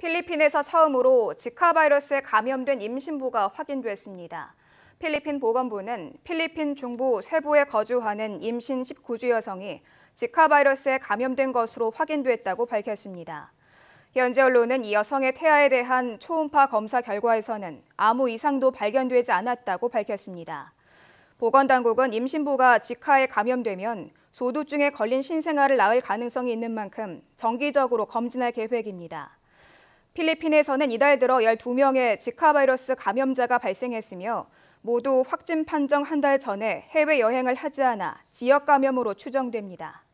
필리핀에서 처음으로 지카 바이러스에 감염된 임신부가 확인됐습니다. 필리핀 보건부는 필리핀 중부 세부에 거주하는 임신 19주 여성이 지카 바이러스에 감염된 것으로 확인됐다고 밝혔습니다. 현재 언론은 이 여성의 태아에 대한 초음파 검사 결과에서는 아무 이상도 발견되지 않았다고 밝혔습니다. 보건당국은 임신부가 지카에 감염되면 소두증에 걸린 신생아를 낳을 가능성이 있는 만큼 정기적으로 검진할 계획입니다. 필리핀에서는 이달 들어 12명의 지카 바이러스 감염자가 발생했으며 모두 확진 판정 한 달 전에 해외 여행을 하지 않아 지역 감염으로 추정됩니다.